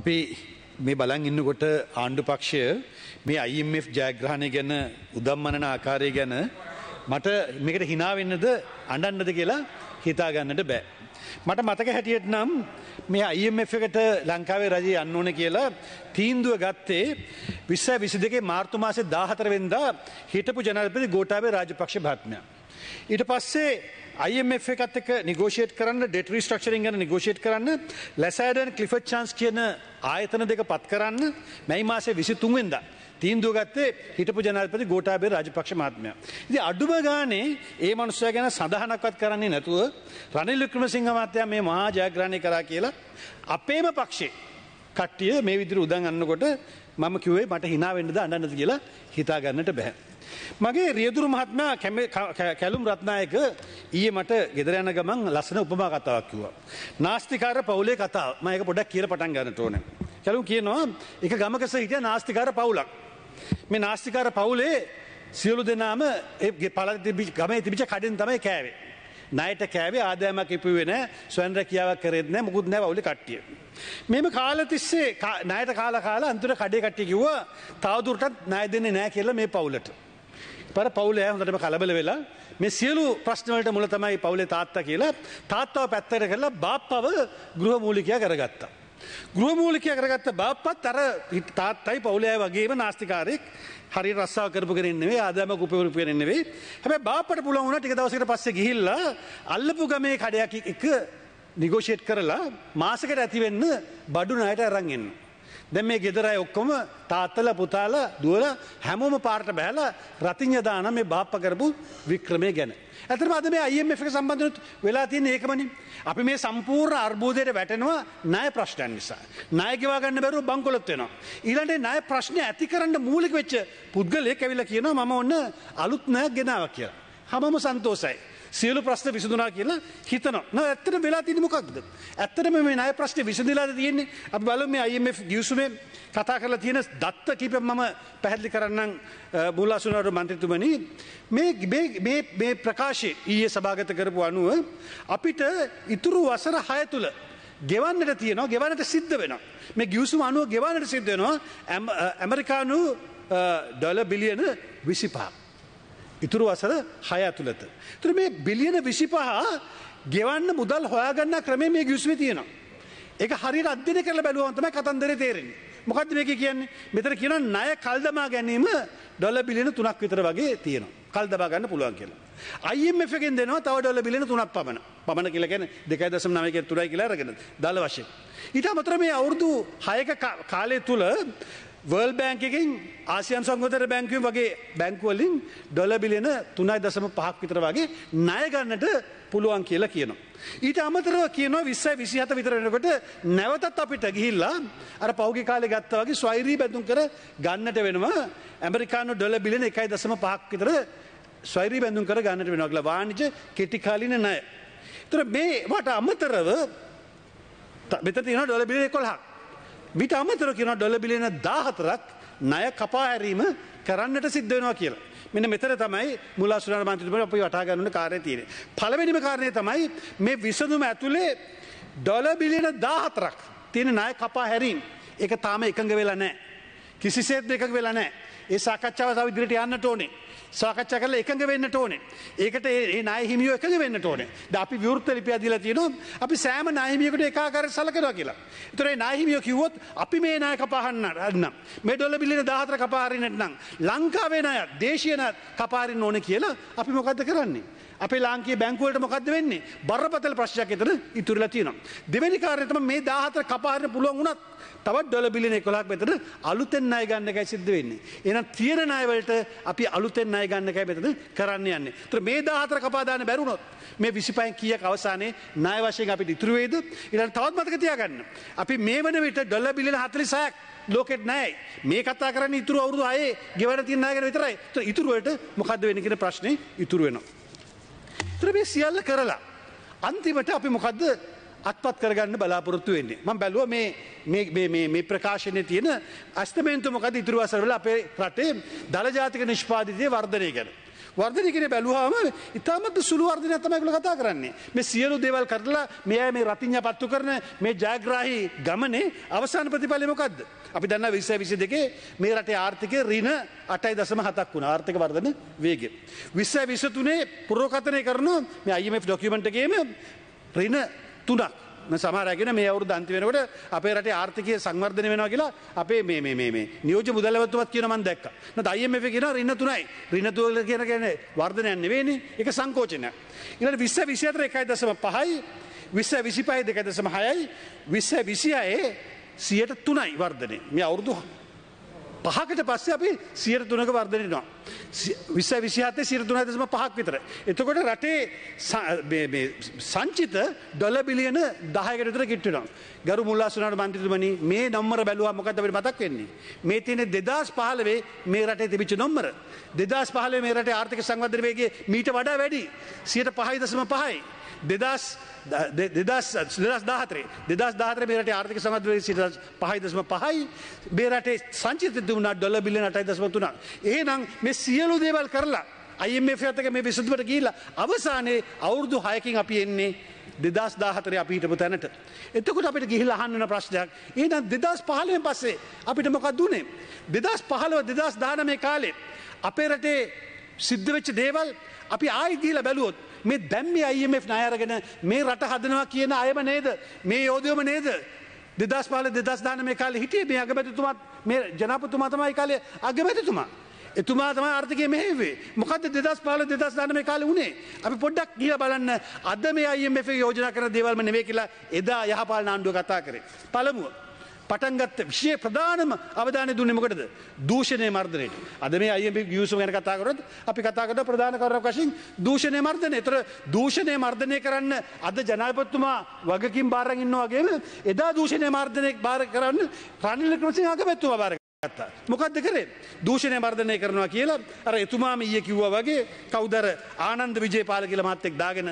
අපි මේ බලන් ඉන්නකොට ආණ්ඩු පක්ෂය මේ IMF ජයග්‍රහණය ගැන උදම්මනන ආකාරය ගැන මට මේකට hina වෙන්නද අඬන්නද කියලා හිතා ගන්නට බෑ. මට මතක හැටියට නම් මේ IMF එකට ලංකාවේ රජය යන්න ඕනේ කියලා තීන්දුව ගත්තේ 2022 මාර්තු මාසේ 14 වෙනිදා හිටපු ජනාධිපති ගෝඨාභය රාජපක්ෂ මහත්මයා. ඊට පස්සේ IMF එකත් එක නිගෝෂේට් කරන්න ඩෙට රිස්ට්‍රක්ෂරින් ගැන නිගෝෂේට් කරන්න ලැසෑඩන් ක්ලිෆට් චාන්ස් කියන ආයතන දෙක පත් කරන්න මැයි මාසේ විසිතුන්වෙන්දා තීන්දුව ගත්තේ හිටපු ජනාධිපති ගෝඨාභය රාජපක්ෂ මහත්මයා. ඉතින් අඩුම ගානේ ඒ මනුස්සයා ගැන සඳහනක්වත් කරන්නේ නැතුව රනිල් වික්‍රමසිංහ මහත්තයා මේ මහා ජයග්‍රහණය කරා කියලා අපේම පක්ෂේ කට්ටිය මේ විදිහට උදන් අන්නකොට මම කිව්වේ මට hina වෙන්නද අඬන්නද කියලා හිතා ගන්නට බෑ. මගේ රියදුරු මහත්මයා කැලුම් රත්නායක ඊයේ මට ගෙදර යන ගමන් ලස්සන උපමා කතාවක් කිව්වා. නාස්තිකාර පවුලේ කතාව. මම ඒක පොඩ්ඩක් කියලා පටන් ගන්නට ඕනේ. කැලුම් කියනවා එක ගමක සිටිය නාස්තිකාර පවුලක්. මේ නාස්තිකාර පවුලේ සියලු දෙනාම ඒ පළාතේ ගමේ තිබිච්ච කඩෙන් තමයි කෑවේ. ණයට කෑවේ ආදායමක් ඉපුවේ නැහැ, ස්වයං රැකියාවක් කරෙත් නැහැ, මුකුත් නැහැ වවුලේ කට්ටිය. මේම කාලතිස්සේ ණයට කාලා කාලා අන්තිමට කඩේ කට්ටිය කිව්වා තවදුරටත් ණය දෙන්නේ නැහැ කියලා මේ පවුලට. එපර පවුල හොඳටම කලබල වෙලා මේ සියලු ප්‍රශ්නවලට මුල තමයි පවුලේ තාත්තා කියලා තාත්තාව පැත්තට කරලා බාප්පව ගෘහ මූලිකයා කරගත්තා. ගෘහ මූලිකයා කරගත්ත බාප්පත් අර තාත්තයි පවුලේ අය වගේම නාස්තිකාරයෙක් හරි රස්සාව කරපු කෙනෙක් නෙවෙයි ආදායමක් උපයෝග කරපු කෙනෙක් නෙවෙයි. හැබැයි බාප්පට පුළුවන් වුණා ටික දවසකට පස්සේ ගිහිල්ලා අල්ලපු ගමේ කඩයක් එක නිගෝෂියේට් කරලා මාසෙකට ඇති වෙන්න බඩු ණයට අරන් එන්න. දැ මේ ගෙදරයි ඔක්කොම තාත්තල පුතාල දුවල හැමෝම පාට බැහල රතිං්ඥදාන මේ බාප්ප කරපු වික්‍රමය ගැන. ඇතම අද මේ අයම එක සම්බඳධනුත් වෙලා තියෙන ඒකමනි. අපි මේ සම්පූර්ණ අර්බෝධයට වැටෙනවා නය ප්‍රශ්ටයන් නිසා. නයගවාගන්න බැරු බංකොලොත්වෙනවා. ඊලට නය ප්‍රශ්නය ඇති කරන්න මූලික වෙච්ච පුද්ගලය කැවිල කියනවා මම ඔන්න අලුත් නෑ ගෙනාව කියලා. හමම සන්තෝසයි. සියලු ප්‍රශ්න විසඳනා කියලා හිතනවා න ඇත්තට වෙලා තින මොකක්ද. ඇත්තටම මේ නය ප්‍රශ්න විසඳලාද තියෙන්නේ අප බල මේ අයිF ගියසුමේ කතා කරලා තියෙන දත්ත කීප මම පැහැදිලි කරන්න බුල්ලාසුනාට මන්ත්‍රතුමනි මේ ප්‍රකාශය ඊයේ සභාගත කරපු අනුව අපිට ඉතුරු වසර හය තුළ ගෙවන්නට තියනවා ගෙවනට සිද්ධ වෙන මේ ගියසුම අනුව ගෙවන්නට සිද්ධ වෙනවා ඇමරිකානු ඩොල බිලියන විසිපාක්. ඉතුරු වසර හය ඇතුළත. තුර මේ බිලියන විසිපහා ගෙවන්න මුදල් හොයාගන්න ක්‍රමේ මේ ගියුස්මි තියෙනවා. ඒක හරියට අධ්‍යයනය කරලා බැලුවම තමයි කතන්දරේ තේරෙන්නේ. මොකද්ද මේක කියන්නේ? මෙතන කියනවා ණය කල්දමා ගැනීම ඩොලර් බිලියන 3ක් විතර වගේ තියෙනවා. කල්දමා ගන්න පුළුවන් කියලා. IMF එකෙන් දෙනවා තව ඩොලර් බිලියන 3ක් පමණ. පමණ කියලා කියන්නේ 2.9 කියන 3යි කියලා අරගෙන දාල වශයෙන්. ඊට අමතරව මේ අවුරුදු 6ක කාලය තුල වර්ල් බෑංකින් ආසියන් සංගතර බැංකවම් වගේ බැංකුවලින් ඩොලබිලෙන තුනයි දසම පහක් විතර වගේ ණයගන්නට පුළුවන් කියලා කියනවා. ඊට අමතරව කියනවා විස්සයි විසිහත විතරෙනකොට නැවතත් අපිට ගිහිල්ලා අර පෞගි කාලෙ ගත්ත වගේ ස්වෛරී බැඳුම් කර ගන්නට වෙනවා ඇමරිකානු ඩොල බිලෙන එකයි දසම පහක් විතර ස්වෛරී බැඳුම් කර ගන්නට වෙනවා කියලා වාණිජ කෙටිකාලින ණය. ඒතර මේවට අමතරව මෙතන තියෙනවා ඩොල බිලියන 11ක්. විට අමතර කියන ඩොල බිලියන දාහතරක් ණය කපා හැරීම කරන්නට සිද්ධ වෙනවා කියලා. මෙන්න මෙතන තමයි මුලාසුනාර මන්ත්‍රීතුමනි අපි වටහා ගන්න කාර්යය තියෙන්නේ. පළවෙනිම කාරණේ තමයි මේ විසඳුම ඇතුලේ ඩොලර් බිලියන 14ක් තියෙන ණය කපා හැරීම. ඒක තාම එකඟ වෙලා නැහැ. කිසිසේත් එකඟ වෙලා නැහැ. ඒ සාකච්ඡාව තව ඉදිරියට යන්නට ඕනේ. සාකච්ඡා කරලා එකඟ වෙන්නට ඕනේ. ඒකට ඒ ණය හිමියෝ එකඟ වෙන්නට ඕනේ. දැන් අපි විවෘත ලිපියක් දීලා තියෙනවා අපි සෑම ණය හිමියෙකුට එකාකාරව සලකනවා කියලා. ඒතර ඒ ණය හිමියෝ කිව්වොත් අපි මේ ණය කපාහන්න නම් මේ ඩොලර් බිලියන 14 කපාරින්නට නම් ලංකාවේ ණයත් දේශීය ණයත් කපාරින්න ඕනේ කියලා අපි මොකද්ද කරන්නේ? අපේ ලාංකීය බැංකුවලට මොකද්ද වෙන්නේ? බරපතල ප්‍රශ්නයක් විතර ඉතුරුලා තියෙනවා. දෙවෙනි කාර්යය තමයි මේ 14 කපාරින්න පුළුවන් වුණත් තවත් ඩොලර් බිලියන 11ක් විතර අලුතෙන් ණය ගන්න එකයි සිද්ධ වෙන්නේ. එහෙනම් තියෙන ණය වලට අපි අලුතෙන් ණය ගන්න එකයි මෙතන කරන්න යන්නේ. ඒතර මේ 14 කපා දාන්න බැරුණොත් මේ 25න් කීයක් අවසානයේ ණය වශයෙන් අපිට ඉතුරු වෙයිද? ඊළඟ තවත් මතක තියාගන්න. අපි මේ වන විට ඩොලර් බිලියන 46ක් ලෝකෙට නැයි. මේ කතා කරන්නේ ඉතුරු අවුරුදු 6 ගෙවන තියෙන ණය ගැන විතරයි. ඒතර ඉතුරු වලට මොකද්ද වෙන්නේ කියන ප්‍රශ්නේ ඉතුරු වෙනවා. තර මේ සියල්ල කරලා. අන්තිමට අපි මොකක්ද අත්පත් කරගන්න බලාපොරොත්තු වෙන්නේ. මම බැලුව මේ ප්‍රකාශනය තියෙන අස්තමේන්තු මොකද ඉතුරුවසරවල අපේ රටේ දළජාතික නිෂ්පාතිතය වර්ධනය ගැන. වර්ධනය කරේ බැලුවාම ඉතාමත් සුළු වර්ධනයක් තමයි ඒගොල්ලෝ කතා කරන්නේ. මේ සියලු දේවල් කරලා මෙයා මේ රතිඤ්ඤා පත්තු කරන මේ ජයග්‍රාහී ගමනේ අවසාන ප්‍රතිඵලය මොකද්ද? අපි දන්නා 2022 මේ රටේ ආර්ථිකය ඍණ 8.7ක් වුණා ආර්ථික වර්ධන වේගය. 2023 පුරෝකථනය කරන මේ IMF ඩොකියුමන්ට් එකේම ඍණ 3ක් සමහරගෙන මේ අවුරුදු අන්ති වෙනකොට අපේ රටේ ආර්ථිකය සංවර්ධනය වෙනවා කියලා අපේ මේ මේ මේ මේ නියෝජ්‍ය මුදලවතුමත් කියන මම දැක්කා. නැත්නම් IMF කියන ඍණ තුනයි. ඍණ තුන කියන කියන්නේ වර්ධනයක් නෙවෙයිනේ. ඒක සංකෝචනයක්. ඊළඟ 20 24 1.5යි 20 25 2.6යි 20 26 100ට 3යි වර්ධනය. මේ අවුරුදු පහකට පස්සේ අපි සියර තුනක වර්ධනනවා. විස්ස විසිහතේ සිරදුනා දෙසම පහක් විතර. එතකොට රටේ සංචිත ඩොල බිලියන දහයකට විතර කිට්ටුනවා. ගරු මුල්ලාසුනාට මන්ත්‍රීතුමනි මේ නම්මර බැලුවා මොකද අපිට මතක් වෙන්නේ. මේ තියෙන දෙදස් පහළවේ මේ රටේ තිබිච්ච නොම්මර. දෙදස් පහළවේ මේ රටේ ආර්ථික සංවර්ධන වේගය මීට වඩා වැඩි. 105.5යි. දෙදස් දෙදස් දාහතරේ දෙදස් දාහතර බේරට ආර්ථික සමත්වය සිට පහයි දස්ම පහයි බේරටේ සංචිතතු වුණා ඩොල බිල්ල අටයි දස්ම තුනා. ඒනම් මේ සියලු දේවල් කරලා අයිF ඇතක මේ විසුදුවට කියීලා අවසානයේ අවුරුදු හයකින් අපි එන්නේ දෙදස් දාහතර අපිහිටපු තැනට. එතකොට අපිට ගිහිල් අහන්නන ප්‍රශ්නයක් ඒනම් දෙදස් පහලෙන් පස්සේ අපිට මොකක් දුනේ. දෙදස් පහලව දෙදස් දානමේ කාලේ අපේ රටේ සිද්ධ වෙච්ච දේවල් අපි ආයි ගිහිලා බැලුවොත් මේ දැම්මේ IMF ණය අරගෙන මේ රට හදනවා කියන අයම නේද මේ යෝධයෝම නේද දෙදස් පාල දෙදස් දාන මේ කාලේ හිටියේ මේ අගමැතිතුමත් මේ ජනාපතිතුමා තමයි කාලේ අගමැතිතුමා එතුමා තමයි ආර්ථිකය මෙහෙවේ මොකද්ද දෙදස් පාල දෙදස් දාන මේ කාලේ උනේ අපි පොඩ්ඩක් ගිහිලා බලන්න අද මේ IMF යෝජනා කරන දේවල්ම නෙවෙයි කියලා එදා යහපාලන ආණ්ඩුව කතා කරේ පළමුව පටන්ගත්ත විශෂය ප්‍රධානම අවධානය දුන්නේ මොකටද දූෂණය මර්ධනයට අද මේ අයම ගියසු ගැන කතාකරොත් අපි කතාකට ප්‍රධාන කරන වශයෙන් දූෂණය මර්ධනය තොර දූෂණය මර්ධනය කරන්න අද ජනාපත්තුමා වගකින් බාරගන්නවාගේම එදා දූෂණය මාර්ධනයක් බාර කරන්න රනිල්ල ක්‍රසිං ආකපැත්තුම බාර ඇත්ත. මොකක්ද කරේ දූෂණය වර්ධනය කරනවා කියලා අර එතුමාම ඊයේ කිව්වා වගේ කවුදර ආනන්ද විජේපාල කියලා මාත් එක්ක දාගෙන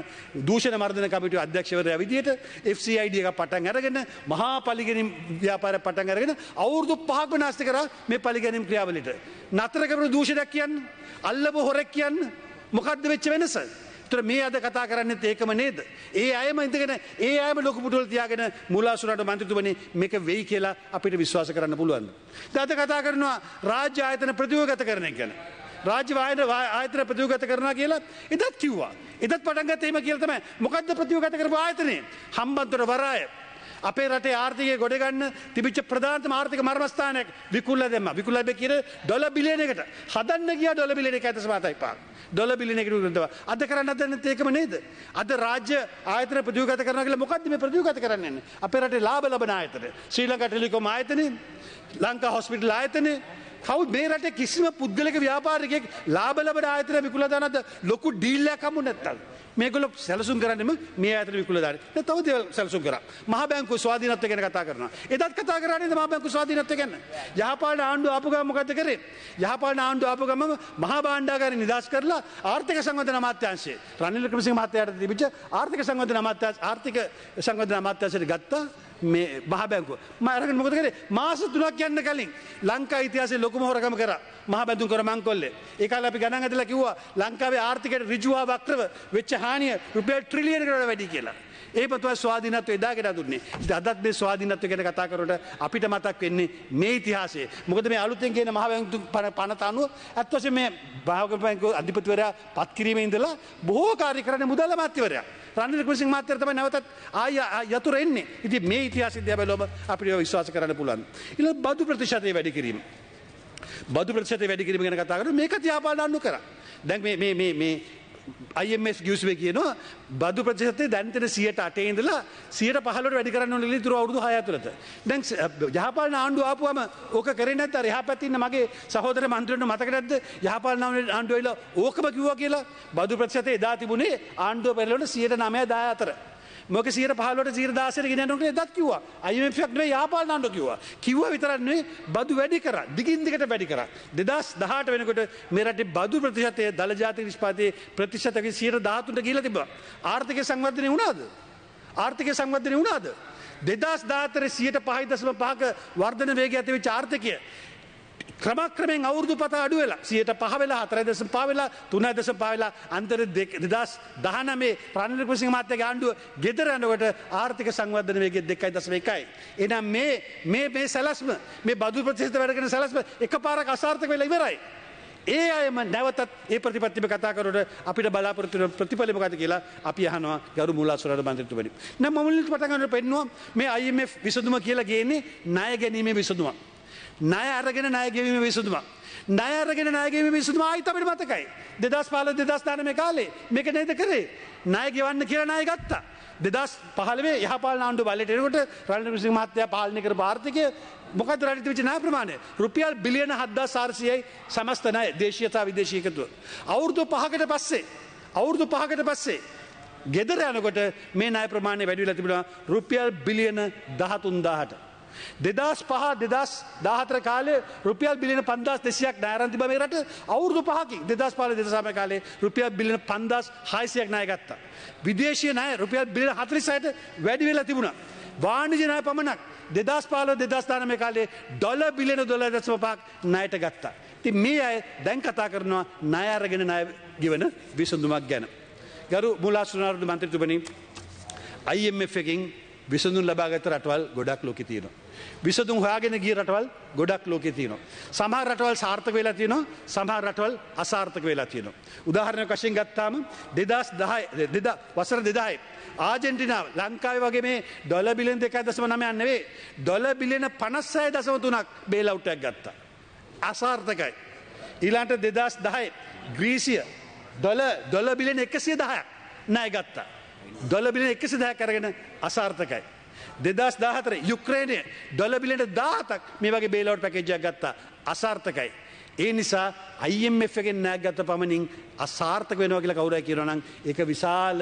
දූෂණ වර්ධන කමිටුවේ අධ්‍යක්ෂවරයා විදියට FCID එකක් පටන් අරගෙන මහා පලිගැනීම් ව්‍යාපාරයක් පටන් අරගෙන අවුරුදු පහක් වෙනස් කරා මේ පලිගැනීම් ක්‍රියාවලියට. නතර කරන දූෂණයක් කියන්නේ අල්ලපු හොරෙක් කියන්නේ මොකද්ද වෙච්ච වෙනස? තර මේ අද කතා කරන්නත් ඒකම නේද. ඒ අයම ඉඳගෙන ඒ අයම ලොක පුටුවල තියාගෙන මුලාසුරට මන්ත්‍රතුමනි මේක වෙයි කියලා අපිට විශ්වාස කරන්න පුළුවන්. දත කතා කරනවා රාජ්‍ය ආයතන ප්‍රතිවගත කරන ගැන. රාජ්‍ය වායන ආයතන ප්‍රතිවගත කරනවා කියලා එදත් කිව්වා. එදත් පටන්ගත් එහෙම කියලා තමයි මොකද්ද ප්‍රතිවගත කරපු ආයතනේ? හම්බන්තොට වරාය අපේ රටේ ආර්ථිකය ගොඩගන්න තිබිච්ච ප්‍රධානතම ආර්ථික මර්මස්ථානයක් විකුල්ලා දැම්මා. විකුල්ලා බෙ කියන ඩොලර් බිලියන එකට. හදන්න ගියා ඩොලර් බිලියන එක ඇතස පාතයි පාක්. ඩොලර් බිලියන එකට උදව්. අද කරන්න හදන්නේ ඒකම නේද? අද රාජ්‍ය ආයතන ප්‍රතිව්‍යුහගත කරනවා කියලා මොකද්ද මේ ප්‍රතිව්‍යුහගත කරන්නේ? අපේ රටේ ලාභ ලබන ආයතන. ශ්‍රී ලංකා ටෙලිකොම් ආයතනය, ලංකා හොස්පිටල් ආයතනය, කවු මේ රටේ කිසිම පුද්ගලික ව්‍යාපාරිකයෙක් ලාභ ලබන ආයතන විකුල්ලා දානද ලොකු ඩීල් එකක් හමු නැත්තම්. මේකොල සැලසුම් කරන්නම මේ ඇත විකුල දර තව දෙව සැලසුම් කර මහ බැංකු ස්වාධීනත්ව ගැන කතා කරන එදත් කතා කරන්නේ මහ බැංකු ස්වාධීනත්ව ගැන්න යහපාලන ආණ්ඩුව ආපු ගම මොකද කරේ යහපාලන ආණ්ඩුව ආපු ගමම මහා භාණ්ඩාගාරය නිදහස් කරලා ආර්ථික සංවර්ධන අමාත්‍යාංශය රනිල් වික්‍රමසිංහ මහත්තයාට තිබිච්ච ආර්ථික සංවර්ධන අමාත්‍යාංශ ආර්ථික සංවර්ධන අමාත්‍යාංශයට ගත්තා මේ මහබැංකුව මම අරගෙන මොකද කරේ මාස 3ක් යන්න කලින් ලංකා ඉතිහාසයේ ලොකුම හොරකම කරා මහබැඳුම් කර මංකොල්ලේ ඒ කාලේ අපි ගණන් ඇදලා කිව්වා ලංකාවේ ආර්ථිකයට ඍජුව වක්‍රව වෙච්ච හානිය රුපියල් ට්‍රිලියන කට වැඩි කියලා ඒපතුව ස්වාධීනත්ව එදා ගෙට දුන්නේ අදත් මේ ස්වාධීනත්ව ගැන කතා කරට අපිට මතක් වෙන්නේ මේ ඉතිහාසේ මොකද මේ අලුතෙන් කියන මහවැංතු පනත අනුව ඇත්වශ මේ භාවකපයක අධිපතිවරයා පත්කිරීම ඉඳලා බොහෝ කාරි කරන මුදල මත්‍යවරයා රන්න කෘසි මාත්‍යර්තම නැවතත් ආය යතුර එන්නේ ඉති මේ ඉතිහාසිද බැලොම අපිට විශ්වාස කරන්න පුලන් ඉල බදු ප්‍රතිශතය වැඩි කිරීම. බදු ප්‍රතිශතය වැඩි කිරීම ගැන කතා කර මේක තියාපාලන්නු කර දැන් අයිMS ගියස්වේ කියනවා බදු ප්‍රතිශතය දැන්තන සියට අටේ ඉඳලා සියට පහලට වැඩි කරන්න ඕන තුර අවුරුදු හය ඇතුළත. දැන් යහපාලන ආණ්ඩුව ආපුවම ඕක කරේ නැත්නම් අර එහා පැත්තේ ඉන්න මගේ සහෝදර මන්ත්‍රීවරුන්ට මතක නැද්ද යහපාලන ආණ්ඩුව ඇවිල්ලා ඕකම කිව්වා කියලා බදු ප්‍රතිශතය එදා තිබුණේ ආණ්ඩුව පෙරළවල 109 10 අතර. මොක සීර පහලට සීරදාසයට ගෙනනට දත් කිවවා අයමක්න යාපාලනාන්ඩ කිවවා කිව්ව විතරන්නේ බදු වැඩි කර දිගින්දිකට වැඩි කර දෙදස් දහට වෙනකොට මෙරට බදු ප්‍රතිශතය දළජාති නිෂ්පාතයේ ප්‍රතිශතක සීර ධාතුට කියල තිබ ආර්ථික සංවර්ධනය වුණාද ආර්ථික සංවර්ධනය වුණාද දෙදස් ධාතර සියට පහිදසම පාක වර්ධන වේග ඇතිව චාර්ථකය ක්‍රමක්‍රමෙන් අවුරදු පත අඩුවෙලා සියට පහවෙලා අතරදස පාවෙලා තුනදස පාවෙලා අන්තර දෙදස් දහනමේ ප්‍රණිකසිං මත්‍යක ආණ්ඩුව ගෙදර ඇඩුවට ආර්ථික සංවර්ධන වේගෙ දෙකයි දසම එකයි. එනම් මේ මේ මේ සැලස්ම මේ බදු ප්‍රතිේත වැඩගෙන සැලස්ම එක පාරක් අසාර්ථක වෙලා ඉවරයි. ඒ අයම නැවතත් ඒ ප්‍රතිපත්තිම කතාකරට අපිට බලාපොරතුන ප්‍රතිඵලමකත කියලා අපි හනවා ගරු මුලා සුරට බන්තතුවනි. නම මුලින් පටගන්නට පෙන්නවා මේ අයිම විසඳුම කියලා ගේන්නේ ණය ගැනීමේ විසඳුවක්. ණය අරගෙන ණය ගෙවීම විසඳුමක්. ණය අරගෙන ණය ගෙවීම විසඳුම ආයිත් අපිට මතකයි. 2015 2019 කාලේ මේක නේද කරේ? ණය ගෙවන්න කියලා ණය ගත්තා. 2015 යහපාලන ආණ්ඩුව බලයට එනකොට රනිල් වික්‍රමසිංහ මහත්තයා පාලනය කර ආර්ථිකය මොකද රටට වෙච්ච ණය ප්‍රමාණය? රුපියල් බිලියන 7400යි සමස්ත ණය දේශීය සහ විදේශීය එකතුව. අවුරුදු 5කට පස්සේ අවුරුදු 5කට පස්සේ ගෙදර යනකොට මේ ණය ප්‍රමාණය වැඩි වෙලා තිබුණා රුපියල් බිලියන 13000ට. දෙදස් පහ දෙදස් දාහතර කාලේ රුපියල් බිලින පන්දස් දෙසියක් නෑරන්ති බමේ රට අවුරදු පහකි දෙදස් පාල දෙදසාම කාලේ රුපියල් බිලින පන්දස් හයිසියක් නායගත්තා. විදේශය නෑ රුපියල් බිලින හතරිසයට වැඩිවෙලා තිබුණා. වාණජනය පමණක් දෙදස් පාල දෙදස්ථානම කාලේ ඩොල බිලින දොල දසම පහක් නයට ගත්තා. ති මේ අය දැන් කතා කරනවා නයාරගෙන නය ගිවන විසඳුමක් ගැන. ගරු මුලාශනාරුදු මන්ත්‍රතුබනි IMF එකින් විසඳුන් ලබාගත රටවල් ගොඩක් ලොකි තියෙනවා. විසඳුම් හොයාගෙන ගිය රටවල් ගොඩක් ලෝකේ තියෙනවා. සමහර රටවල් සාර්ථක වෙලා තියෙනවා, සමහර රටවල් අසාර්ථක වෙලා තියෙනවා. උදාහරණයක් වශයෙන් ගත්තාම 2010 2000 වසර 2000 ආජන්ටිනාව ලංකාවේ වගේ මේ ඩොලර් බිලියන 2.9ක් නෙවෙයි, ඩොලර් බිලියන 56.3ක් බේල් අවුට් එකක් ගත්තා. අසාර්ථකයි. ඊළඟට 2010 ග්‍රීසිය ඩොලර් ඩොලර් බිලියන 110ක් ණය ගත්තා. ඩොලර් බිලියන 110ක් අරගෙන අසාර්ථකයි. දෙදස් දාහතර යුක්්‍රේණය ඩොලබිලට දාහතක් මේ වගේ බේලෝට් පැකෙජ්ජක් ගත්තා අසාර්ථකයි. ඒ නිසා අයිම් එ එකෙන් නෑගත්ත පමණින් අසාර්ථක වෙනවා කියලා කවුරුහරි කියනවා නම් ඒක විශාල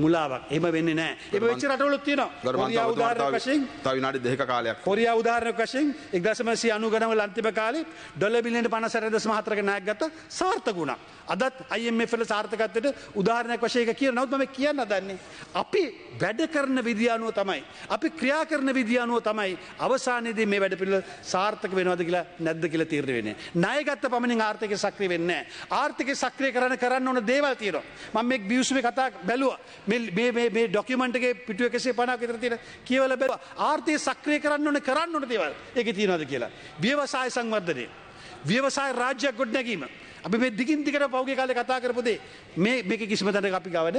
මුලාවක්. එහෙම වෙන්නේ නැහැ. එහෙම වෙච්ච රටවලුත් තියෙනවා. කොරියා උදාහරණයක් වශයෙන් තව විනාඩි දෙකක කාලයක්. කොරියා උදාහරණයක් වශයෙන් 1990 ගණන්වල අන්තිම කාලේ ඩොලර් බිලියන 56.4ක ණයක් ගත්තා සාර්ථක වුණා. අදත් IMF වල සාර්ථකත්වයට උදාහරණයක් වශයෙන් ඒක කියනවා. නමුත් මම කියන්න හදන්නේ අපි වැඩ කරන විදිය අනුව තමයි. අපි ක්‍රියා කරන විදිය අනුව තමයි අවසානයේදී මේ වැඩ පිළිවෙල සාර්ථක වෙනවද කියලා නැද්ද කියලා තීරණය වෙන්නේ. ණය ගත්ත පමණින් ආර්ථිකය සක්‍රිය වෙන්නේ නැහැ. ආර්ථිකය සක්‍රිය කරන ගැන කරන්න ඕන දේවල් තියෙනවා මම මේ බියුස්මේ කතා බැලුවා මේ මේ මේ ඩොකියුමන්ට් එකේ පිටුව 150ක් විතර තියෙන කියවලා බැලුවා ආර්ථිකය සක්‍රිය කරන්න ඕන කරන්න ඕන දේවල් ඒකේ තියෙනවද කියලා ව්‍යවසාය සංවර්ධනය ව්‍යවසාය රාජ්‍යයක් ගොඩනැගීම අපි මේ දිගින් දිගට පෞගේ කාලේ කතා කරපු දේ මේ මේක කිසිම තැනක අපි ගවන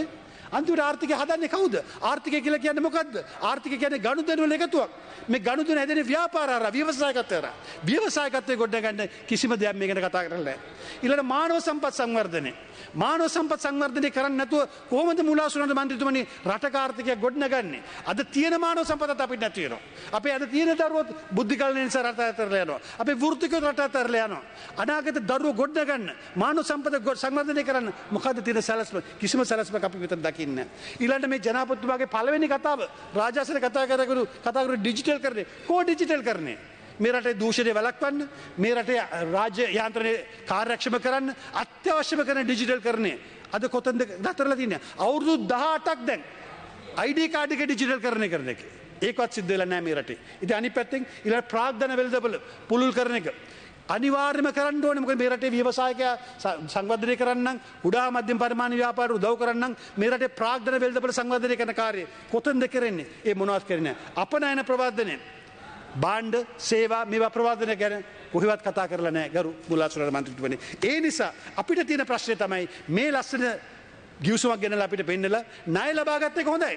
අන්තිමට ආර්ථිකය හදන්නේ කවුද? ආර්ථිකය කියලා කියන්නේ මොකද්ද? ආර්ථිකය කියන්නේ ගනුදෙනු වල එකතුවක්. මේ ගනුදෙනු හැදෙන්නේ ව්‍යාපාර ආරා ව්‍යවසායකත්වය ආරා. ව්‍යවසායකත්වය ගොඩනගන්න කිසිම දෙයක් මේක ගැන කතා කරලා නැහැ. ඊළඟ මානව සම්පත් සංවර්ධනය. මානව සම්පත් සංවර්ධනය කරන්නේ නැතුව කොහොමද මුලාසුනට මන්ත්‍රීතුමනි රට කාර්තිකයක් ගොඩනගන්නේ? අද තියෙන මානව සම්පතත් අපිට නැති වෙනවා. අපේ අද තියෙන දරුවොත් බුද්ධිකල්න නිසා රට ඇතරලා යනවා. අපේ වෘත්තිකයෝ රට ඇතරලා යනවා. අනාගත දරුවෝ ගොඩනගන්න මානු සම්පත ගොඩ සංවර්ධනය කරන්න මොකද තියෙන සැලස්ම කිසිම සැලස්ම අපි විතර දකින්න. ඊළඟට මේ ජනාපතිතුමාගේ පළවෙනි කතාව රාජාසන කතා කරගුරු කතාකරු ඩිජිටල් කරන්නේ කෝ ඩිජිටල් කරන්නේ. මේ රටේ දූෂණය වළක්වන්න මේ රටේ රාජ්‍ය යාන්ත්‍රණය කාර්යක්ෂම කරන්න අත්‍යවශ්‍යම කරන ඩිජිටල් කරන්නේ අද කොතන්ද දතරලා තින්නේ අවුරුදු 18ක් දැන් ID කාඩ් එක ඩිජිටල් කරන කරන එක ඒකවත් සිද්ධ වෙලා නැහැ මේ රටේ ඉතින් අනිත් පැත්තෙන් ඊළඟ ප්‍රාග්ධන වෙළඳපොළ පුළුල් කරන එක අනිවාර්යම කරන්න ඕනේ මොකද මේ රටේ ව්‍යවසායකයා සංවර්ධනය කරන්න උඩා මධ්‍යම පරිමාණ ව්‍යාපාර උදව් කරන්න මේ රටේ ප්‍රාග්ධන වෙළඳපොළ සංවර්ධනය කරන කාර්යය කොතනද කරන්නේ ඒ මොනවත් කරන්නේ අපනයන ප්‍රවර්ධනය බාණ්ඩ සේවා මේවා ප්‍රවාධනය ගැන කොහෙවත් කතා කරලා නෑ ගරු මුල්ලාසුර මන්ත්‍රිතුවනේ ඒ නිසා අපිට තියෙන ප්‍රශ්නය තමයි මේ ලස්සන ගියවසුමක් ගැනල අපිට පෙන්නල නය ලබාගත්තය හොඳයි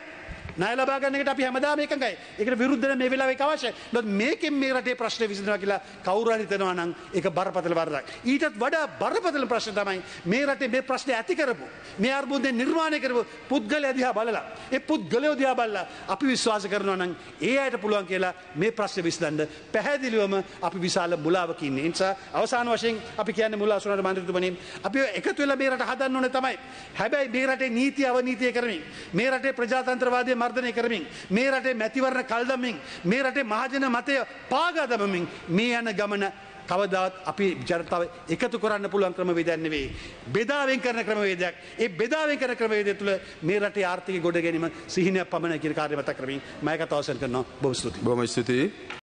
ණය ලබා ගන්න එකට අපි හැමදාම එකඟයි. ඒකට විරුද්ධ මේ වෙලාවේ අවශ්‍යයි. නමුත් මේකෙන් මේ රටේ ප්‍රශ්න විසඳනවා කියලා කවුරු හරි හිතනවා නම් ඒක බරපතල වරදක්. ඊටත් වඩා බරපතල ප්‍රශ්න තමයි මේ රටේ මේ ප්‍රශ්නේ ඇති කරපු මේ අර්බුදේ නිර්මාණය කරපු පුද්ගලයා දිහා බලලා ඒ පුද්ගලයෝ දිහා බලලා අපි විශ්වාස කරනවා නම් ඒ අයට පුළුවන් කියලා මේ ප්‍රශ්නේ විසඳන්න පැහැදිලිවම අපි විශාල මුලාවක ඉන්නේ. ඒ නිසා අවසාන වශයෙන් අපි කියන්නේ මුලාසුනට මන්ත්‍රීතුමනි අපි එකතු වෙලා මේ රට හදන්න ඕනේ තමයි. හැබැයි මේ රටේ නීති අවනීතිය කරමින් මේ රටේ ප්‍රජාතන්ත්‍රවාදයේ සංවර්ධනය කරමින් මේ රටේ මැතිවරණ කල්දමින් මේ රටේ මහජන මතය පාගාදමමින් මේ යන ගමන කවදාත් අපි ජනතාව එකතු කරන්න පුළුවන් ක්‍රමවේදයක් නෙවෙයි. බෙදාවෙන් කරන ක්‍රමවේදයක්. ඒ බෙදාවෙන් කරන ක්‍රමවේදය තුළ මේ රටේ ආර්ථික ගොඩ ගැනීම සිහිනයක් පමණ කියන කාර්ය මතක් කරමින් මම ඒක අවසන් කරනවා. බොහොම ස්තුතියි. බොහොම ස්තුතියි.